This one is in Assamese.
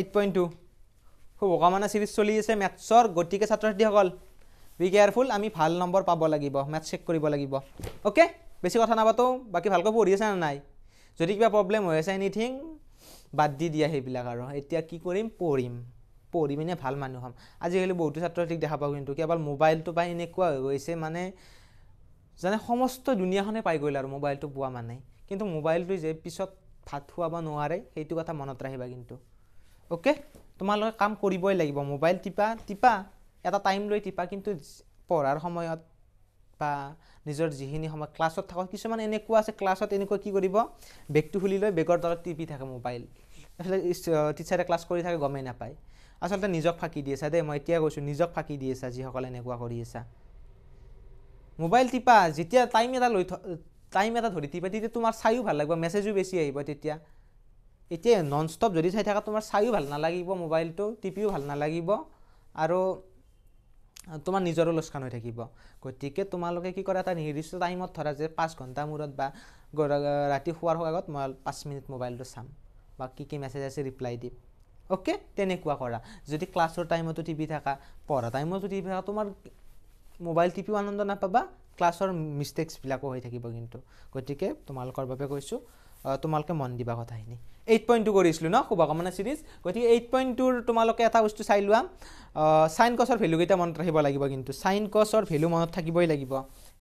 এইট পইণ্ট টু খুব ভগৱানৰ চিৰিজ চলি আছে মেথছৰ গতিকে ছাত্ৰ ছাত্ৰীসকল বি কেয়াৰফুল আমি ভাল নম্বৰ পাব লাগিব মেথছ চেক কৰিব লাগিব অ'কে বেছি কথা নাপাতো বাকী ভালকৈ পঢ়ি আছে নাই যদি কিবা প্ৰব্লেম হৈ আছে এনিথিং বাদ দি দিয়া সেইবিলাক আৰু এতিয়া কি কৰিম পঢ়িম পঢ়ি মানে ভাল মানুহ হ'ম আজিকালি বহুতো ছাত্ৰ ঠিক দেখা পাওঁ কিন্তু কেৱল মোবাইলটো পাই এনেকুৱা হৈ গৈছে মানে যেনে সমস্ত দুনিয়াখনে পাই গ'ল আৰু মোবাইলটো পোৱা মানে কিন্তু মোবাইলটো যে পিছত ভাত খুৱাব নোৱাৰে সেইটো কথা মনত ৰাখিবা কিন্তু অ'কে তোমালোকে কাম কৰিবই লাগিব মোবাইল টিপা টিপা এটা টাইম লৈ টিপা কিন্তু পঢ়াৰ সময়ত বা নিজৰ যিখিনি সময় ক্লাছত থাকক কিছুমান এনেকুৱা আছে ক্লাছত এনেকুৱা কি কৰিব বেগটো খুলি লৈ বেগৰ তলত টিপি থাকে মোবাইল আচলতে টিচাৰে ক্লাছ কৰি থাকে গমেই নাপায় আচলতে নিজক ফাঁকি দিয়েছা দেই মই এতিয়া কৈছোঁ নিজক ফাঁকি দিয়েছা যিসকলে এনেকুৱা কৰি আছা মোবাইল টিপা যেতিয়া টাইম এটা লৈ টাইম এটা ধৰি টিপা তেতিয়া তোমাৰ চাইও ভাল লাগিব মেছেজো বেছি আহিব তেতিয়া এতিয়া নন ষ্টপ যদি চাই থাকা তোমাৰ চাইও ভাল নালাগিব মোবাইলটো টিপিও ভাল নালাগিব আৰু তোমাৰ নিজৰো লোকচান হৈ থাকিব গতিকে তোমালোকে কি কৰা এটা নিৰ্দিষ্ট টাইমত ধৰা যে পাঁচ ঘণ্টা মূৰত বা ৰাতি শোৱাৰ হোৱাৰ আগত মই পাঁচ মিনিট মোবাইলটো চাম বা কি কি মেছেজ আছে ৰিপ্লাই দিম অ'কে তেনেকুৱা কৰা যদি ক্লাছৰ টাইমতো টিভি থাকা পঢ়া টাইমতো টিভি থাকা তোমাৰ মোবাইল টিপিও আনন্দ নাপাবা ক্লাছৰ মিষ্টেকছবিলাকো হৈ থাকিব কিন্তু গতিকে তোমালোকৰ বাবে কৈছোঁ তোমালোকে মন দিবা কথাখিনি এইট পইণ্ট টু কৰিছিলোঁ ন শুভকামনা চিৰিজ গতিকে এইট পইণ্ট টুৰ তোমালোকে এটা বস্তু চাই লোৱা চাইন কছৰ ভেলুকেইটা মনত ৰাখিব লাগিব কিন্তু চাইন কছৰ ভেলু মনত থাকিবই লাগিব